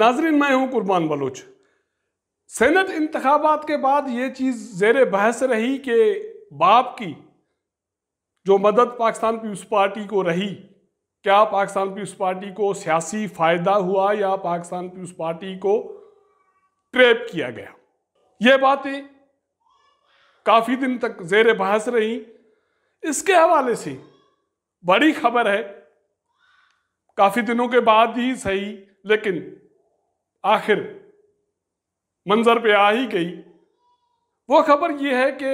नाजरीन मैं हूं कुर्बान बलोच सेनेट इंतबात के बाद ये चीज़ जेर बहस रही कि बाप की जो मदद पाकिस्तान पीपल्स पार्टी को रही क्या पाकिस्तान पीपल्स पार्टी को सियासी फ़ायदा हुआ या पाकिस्तान पीपल्स पार्टी को ट्रैप किया गया ये बातें काफ़ी दिन तक जेर बहस रही इसके हवाले से बड़ी खबर है काफ़ी दिनों के बाद ही सही लेकिन आखिर मंजर पे आ ही गई वो खबर यह है कि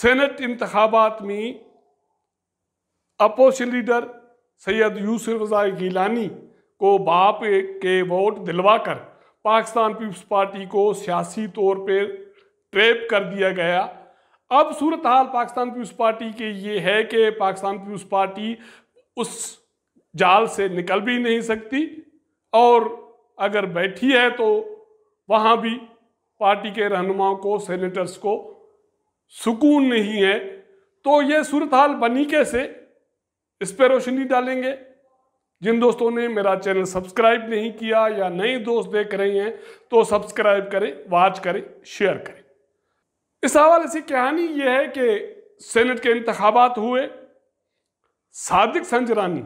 सेनेट इंतबात में अपोजिशन लीडर सैयद यूसुफ रजाई गीलानी को बाप के वोट दिलवाकर पाकिस्तान पीपल्स पार्टी को सियासी तौर पर ट्रेप कर दिया गया अब सूरत हाल पाकिस्तान पीपल्स पार्टी के ये है कि पाकिस्तान पीपल्स पार्टी उस जाल से निकल भी नहीं सकती और अगर बैठी है तो वहाँ भी पार्टी के रहनुमाओं को सेनेटर्स को सुकून नहीं है तो ये सूरत हाल बनी कैसे इस पर रोशनी डालेंगे जिन दोस्तों ने मेरा चैनल सब्सक्राइब नहीं किया या नए दोस्त देख रहे हैं तो सब्सक्राइब करें वाच करें शेयर करें इस हवाले से कहानी यह है कि सेनेट के इंतबात हुए सादिक संजरानी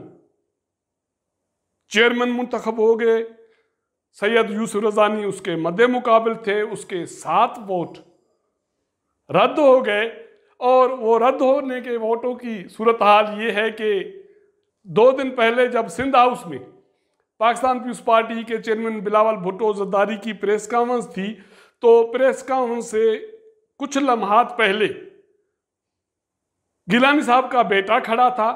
चेयरमैन मुंतखब हो गए सैयद यूसुफ रजानी उसके मदे मुकाबल थे उसके सात वोट रद्द हो गए और वो रद्द होने के वोटों की सूरत हाल ये है कि दो दिन पहले जब सिंध हाउस में पाकिस्तान पीपल्स पार्टी के चेयरमैन बिलावल भुट्टो जद्दारी की प्रेस कॉन्फ्रेंस थी तो प्रेस कॉन्फ्रेंस से कुछ लम्हात पहले गिलानी साहब का बेटा खड़ा था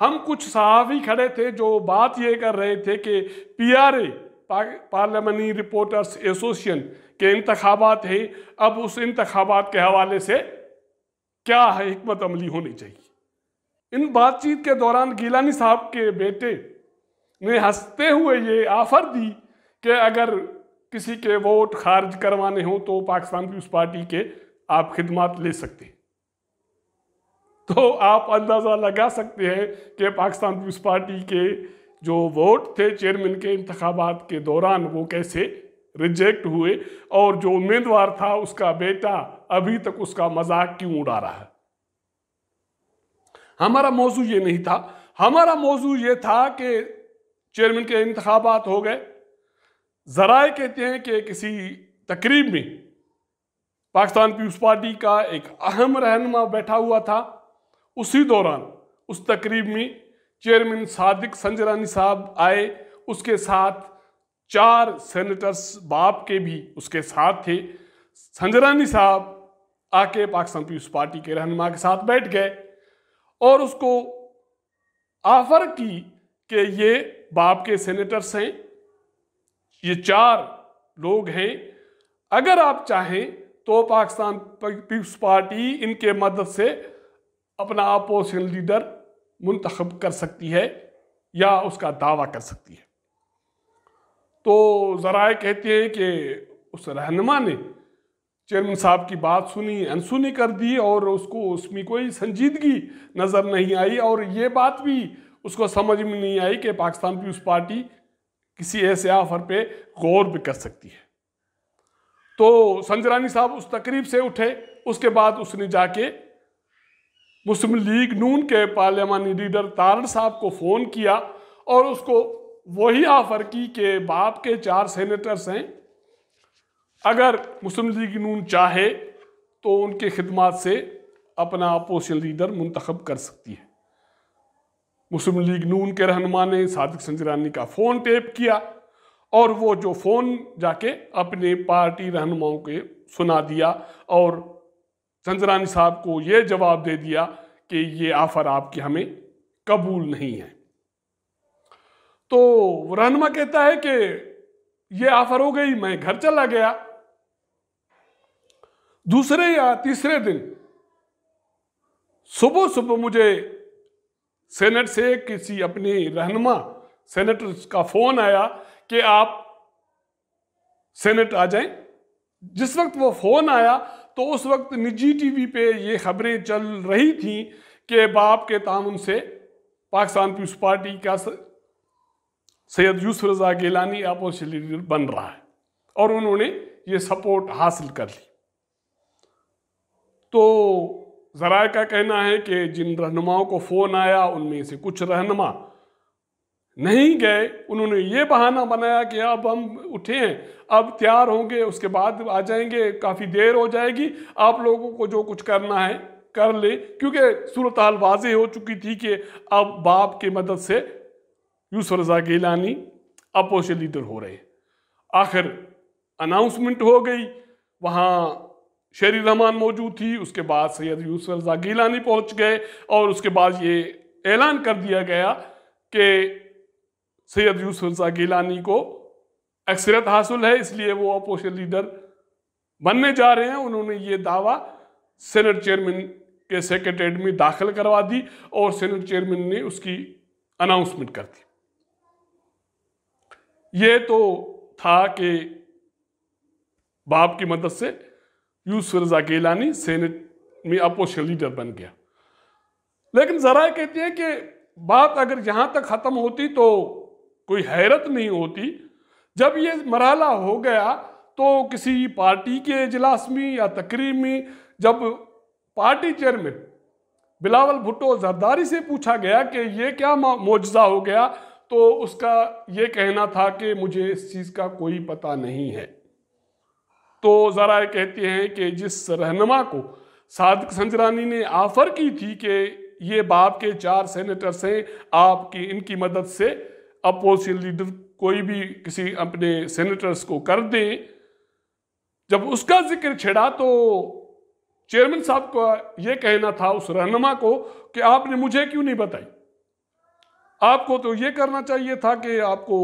हम कुछ सहाफ़ी खड़े थे जो बात ये कर रहे थे कि पीआरए पार्लियामानी रिपोर्टर्स एसोसिएशन के इंतबात है अब उस इंतबात के हवाले से क्या है हमत अमली होनी चाहिए इन बातचीत के दौरान गीलानी साहब के बेटे ने हंसते हुए ये आफर दी कि अगर किसी के वोट खारिज करवाने हों तो पाकिस्तान पीपल्स पार्टी के आप खिदमत ले सकते हैं तो आप अंदाज़ा लगा सकते हैं कि पाकिस्तान पीपल्स पार्टी के जो वोट थे चेयरमैन के इंतबात के दौरान वो कैसे रिजेक्ट हुए और जो उम्मीदवार था उसका बेटा अभी तक उसका मजाक क्यों उड़ा रहा है हमारा मौजू ये नहीं था हमारा मौजू ये था कि चेयरमैन के इंतबात हो गए जराए कहते हैं कि किसी तकरीब में पाकिस्तान पीपल्स पार्टी का एक अहम रहनमा बैठा हुआ था उसी दौरान उस तकरीब में चेयरमैन सादिक संजरानी साहब आए उसके साथ चार सेनेटर्स बाप के भी उसके साथ थे संजरानी साहब आके पाकिस्तान पीपल्स पार्टी के रहनमा के साथ बैठ गए और उसको ऑफर की कि ये बाप के सेनेटर्स हैं ये चार लोग हैं अगर आप चाहें तो पाकिस्तान पीपल्स पार्टी इनके मदद से अपना अपोजिशन लीडर मुंतखब कर सकती है या उसका दावा कर सकती है तो ज़रा कहते हैं कि उस रहनमा ने चेयरमैन साहब की बात सुनी अनसुनी कर दी और उसको उसमें कोई संजीदगी नज़र नहीं आई और ये बात भी उसको समझ में नहीं आई कि पाकिस्तान पीपल्स पार्टी किसी ऐसे आफर पे गौर भी कर सकती है तो संजरानी साहब उस तकरीब से उठे उसके बाद उसने जाके मुस्लिम लीग नून के पार्लियामानी लीडर तारण साहब को फ़ोन किया और उसको वही की के बाप के चार सेनेटर्स हैं अगर मुस्लिम लीग नून चाहे तो उनके खिदमत से अपना अपोजिशन लीडर मंतखब कर सकती है मुस्लिम लीग नून के रहनमा ने सादिक संजरानी का फ़ोन टेप किया और वो जो फ़ोन जाके अपने पार्टी रहनुमाओं के सुना दिया और संजरानी साहब को यह जवाब दे दिया कि ये ऑफर आपकी हमें कबूल नहीं है तो रहनमा कहता है कि ये ऑफर हो गई मैं घर चला गया दूसरे या तीसरे दिन सुबह सुबह मुझे सेनेट से किसी अपने रहनमा सेनेटर का फोन आया कि आप सेनेट आ जाएं जिस वक्त वो फोन आया तो उस वक्त निजी टीवी पे ये खबरें चल रही थी कि बाप के तामन से पाकिस्तान पीपल्स पार्टी का सैयद यूसुफ रजा गेलानी अपोजिशन लीडर बन रहा है और उन्होंने ये सपोर्ट हासिल कर ली तो ज़रा का कहना है कि जिन रहनुमाओं को फ़ोन आया उनमें से कुछ रहनुमा नहीं गए उन्होंने ये बहाना बनाया कि अब हम उठे हैं अब तैयार होंगे उसके बाद आ जाएंगे काफ़ी देर हो जाएगी आप लोगों को जो कुछ करना है कर ले क्योंकि सूरत हाल वाज हो चुकी थी कि अब बाप की मदद से यूसुफ रजा गिलानी अपोजिशन लीडर हो रहे आखिर अनाउंसमेंट हो गई वहाँ शेर रहमान मौजूद थी उसके बाद सैयद यूसुफ रजा गिलानी पहुँच गए और उसके बाद ये ऐलान कर दिया गया कि सैयद यूसुफ गिलानी को अक्सरत हासिल है इसलिए वो अपोजिशन लीडर बनने जा रहे हैं उन्होंने ये दावा सेनेट चेयरमैन के सेक्रेटरीट में दाखिल करवा दी और सेनेट चेयरमैन ने उसकी अनाउंसमेंट कर दी ये तो था कि बाप की मदद से यूसुफ रजा गेलानी सेनेट में अपोजिशन लीडर बन गया लेकिन जरा कहते हैं कि बात अगर यहां तक ख़त्म होती तो कोई हैरत नहीं होती जब ये मरहला हो गया तो किसी पार्टी के इजलास में या तकरीब में जब पार्टी चेयरमैन बिलावल भुट्टो जरदारी से पूछा गया कि ये क्या मुआजा हो गया तो उसका ये कहना था कि मुझे इस चीज़ का कोई पता नहीं है तो ज़रा कहते हैं कि जिस रहनमा को सादक संजरानी ने ऑफ़र की थी कि ये बाप के चार सेनेटर्स हैं आपकी इनकी मदद से अपोजिशन लीडर कोई भी किसी अपने सेनेटर्स को कर दे जब उसका जिक्र छेड़ा तो चेयरमैन साहब का यह कहना था उस रहनुमा को कि आपने मुझे क्यों नहीं बताई आपको तो ये करना चाहिए था कि आपको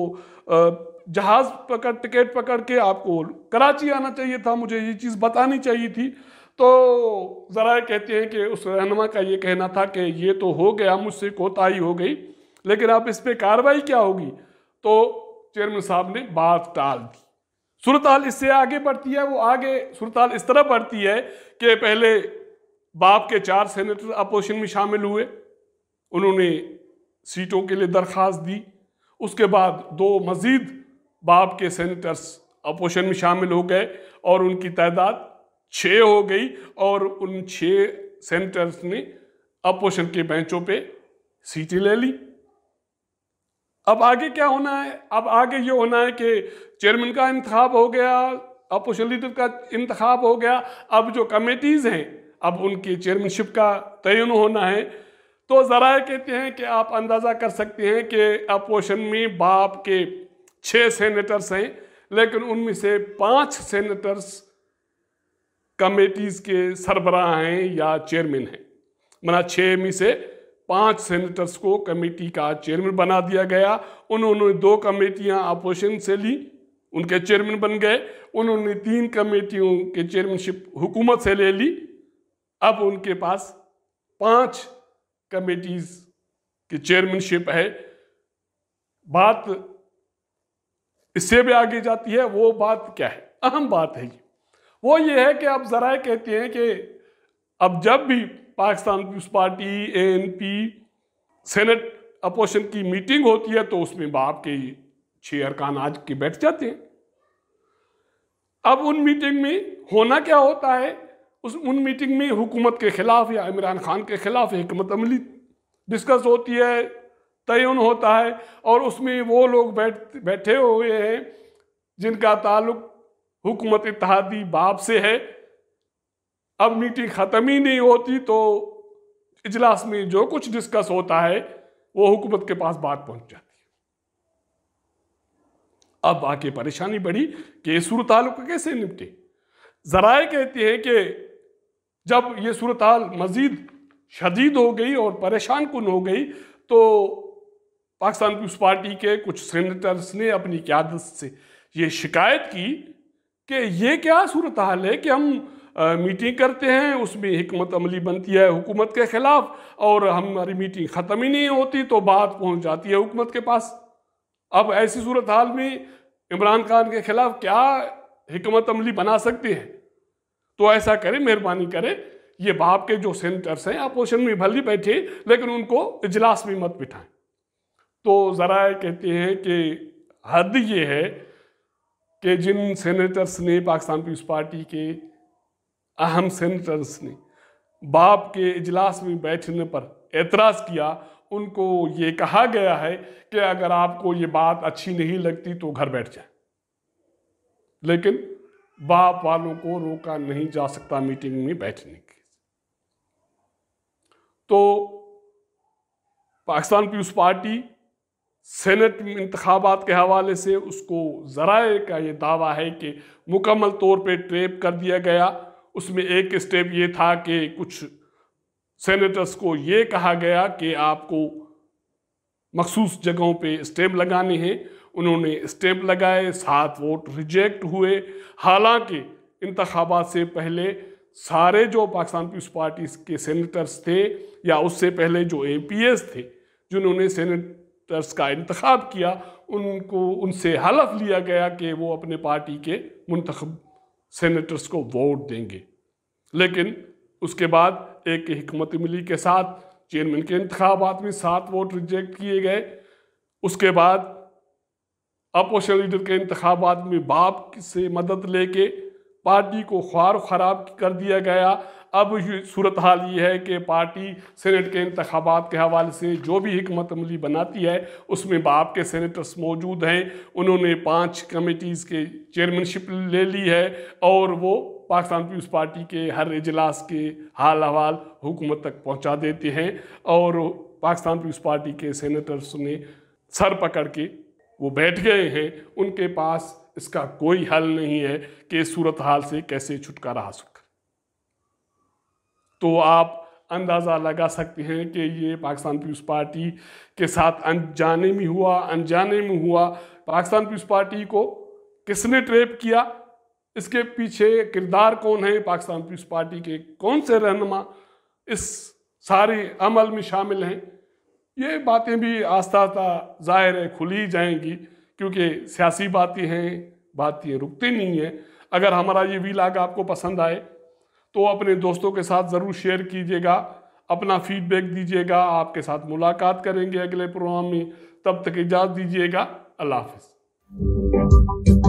जहाज पकड़ टिकट पकड़ के आपको कराची आना चाहिए था मुझे ये चीज़ बतानी चाहिए थी तो ज़रा कहते हैं कि उस रहनमा का यह कहना था कि ये तो हो गया मुझसे कोताही हो गई लेकिन आप इस पर कार्रवाई क्या होगी तो चेयरमैन साहब ने बात टाल दी सुरताल इससे आगे बढ़ती है वो आगे सुरताल इस तरह बढ़ती है कि पहले बाप के चार सेनेटर अपोजिशन में शामिल हुए उन्होंने सीटों के लिए दरख्वास्त दी उसके बाद दो मजीद बाप के सेनेटर्स अपोजिशन में शामिल हो गए और उनकी तादाद छः हो गई और उन छः सेनेटर्स ने अपोजिशन के बेंचों पे सीटें ले ली अब आगे क्या होना है अब आगे ये होना है कि चेयरमैन का इंतखब हो गया अपोजिशन लीडर का इंतखब हो गया अब जो कमेटीज़ हैं अब उनकी चेयरमैनशिप का तयन होना है तो ज़रा कहते हैं कि आप अंदाज़ा कर सकते हैं कि अपोजिशन में बाप के छः सेनेटर्स हैं लेकिन उनमें से पाँच सेनेटर्स कमेटीज़ के सरबराह हैं या चेयरमैन हैं मना छः में से पांच सेनेटर्स को कमेटी का चेयरमैन बना दिया गया उन्होंने दो कमेटियां अपोजिशन से ली उनके चेयरमैन बन गए उन्होंने तीन कमेटियों के चेयरमैनशिप हुकूमत से ले ली अब उनके पास पांच कमेटीज की चेयरमैनशिप है बात इससे भी आगे जाती है वो बात क्या है अहम बात है ये वो ये है कि आप ज़रा कहते हैं कि अब जब भी Pakistan Peoples Party A N P senate opposition की मीटिंग होती है तो उसमें बाप के छह अरकान आज के बैठ जाते हैं अब उन मीटिंग में होना क्या होता है उस उन मीटिंग में हुकूमत के खिलाफ या इमरान खान के खिलाफ हमत अमली डिस्कस होती है तयन होता है और उसमें वो लोग बैठ बैठे हुए हैं जिनका ताल्लुक हुकूमत इतिहादी बाप से है अब मीटिंग ख़त्म ही नहीं होती तो इजलास में जो कुछ डिस्कस होता है वो हुकूमत के पास बात पहुंच जाती है अब आके परेशानी बढ़ी कि ये सूरत हाल को कैसे निपटे जराए कहते हैं कि जब ये सूरत हाल मज़ीद शदीद हो गई और परेशान कन हो गई तो पाकिस्तान पीपल्स पार्टी के कुछ सेनेटर्स ने अपनी क्यादत से ये शिकायत की कि ये क्या सूरत हाल है कि हम मीटिंग करते हैं उसमें हमत अमली बनती है हुकूमत के ख़िलाफ़ और हमारी मीटिंग ख़त्म ही नहीं होती तो बात पहुंच जाती है हुकूमत के पास अब ऐसी सूरत हाल में इमरान खान के ख़िलाफ़ क्या हमत अमली बना सकते हैं तो ऐसा करें मेहरबानी करें ये बाप के जो सेंटर्स हैं अपोजिशन में भले बैठे लेकिन उनको इजलास में मत बिठाएं तो ज़रा कहते हैं कि हद ये है कि जिन सेनेटर्स ने पाकिस्तान पीपल्स पार्टी के अहम सेंटर्स ने बाप के इजलास में बैठने पर एतराज़ किया उनको ये कहा गया है कि अगर आपको ये बात अच्छी नहीं लगती तो घर बैठ जाए लेकिन बाप वालों को रोका नहीं जा सकता मीटिंग में बैठने के तो पाकिस्तान पीपल्स पार्टी सेनेट में इंतबात के हवाले से उसको ज़राए का ये दावा है कि मुकम्मल तौर पे ट्रेप कर दिया गया उसमें एक स्टेप ये था कि कुछ सेनेटर्स को ये कहा गया कि आपको मखसूस जगहों पे स्टेप लगाने हैं उन्होंने स्टेप लगाए सात वोट रिजेक्ट हुए हालांकि इंतबात से पहले सारे जो पाकिस्तान पीपल्स पार्टी के सेनेटर्स थे या उससे पहले जो एम थे जिन्होंने सेनेटर्स का इंतखब किया उनको उनसे हलफ लिया गया कि वो अपने पार्टी के मंतखब सेनेटर्स को वोट देंगे लेकिन उसके बाद एक हमत मिली के साथ चेयरमैन के इंतबात में सात वोट रिजेक्ट किए गए उसके बाद अपोजिशन लीडर के इंतबात में बाप से मदद लेके पार्टी को ख्वार खराब कर दिया गया अब सूरत हाल ये है कि पार्टी सेनेट के इंतबात के हवाले से जो भी हमत अमली बनाती है उसमें बाप के सेनेटर्स मौजूद हैं उन्होंने पाँच कमेटीज़ के चेयरमैनशिप ले ली है और वो पाकिस्तान पीपल्स पार्टी के हर इजलास के हाल हवाल हुकूमत तक पहुँचा देते हैं और पाकिस्तान पीपल्स पार्टी के सेनेटर्स ने सर पकड़ के वो बैठ गए हैं उनके पास इसका कोई हल नहीं है कि सूरत हाल से कैसे छुटकारा हासिल तो आप अंदाज़ा लगा सकते हैं कि ये पाकिस्तान पीपल्स पार्टी के साथ अनजाने में हुआ अनजाने में हुआ पाकिस्तान पीपल्स पार्टी को किसने ट्रेप किया इसके पीछे किरदार कौन है पाकिस्तान पीपल्स पार्टी के कौन से रहनमा इस सारे अमल में शामिल हैं ये बातें भी आस्था आस्ता ज़ाहिर है खुली जाएंगी क्योंकि सियासी बातें हैं बातें रुकती नहीं हैं अगर हमारा ये वीलाग आपको पसंद आए तो अपने दोस्तों के साथ ज़रूर शेयर कीजिएगा अपना फीडबैक दीजिएगा आपके साथ मुलाकात करेंगे अगले प्रोग्राम में तब तक इजाज़त दीजिएगा अल्लाह हाफिज़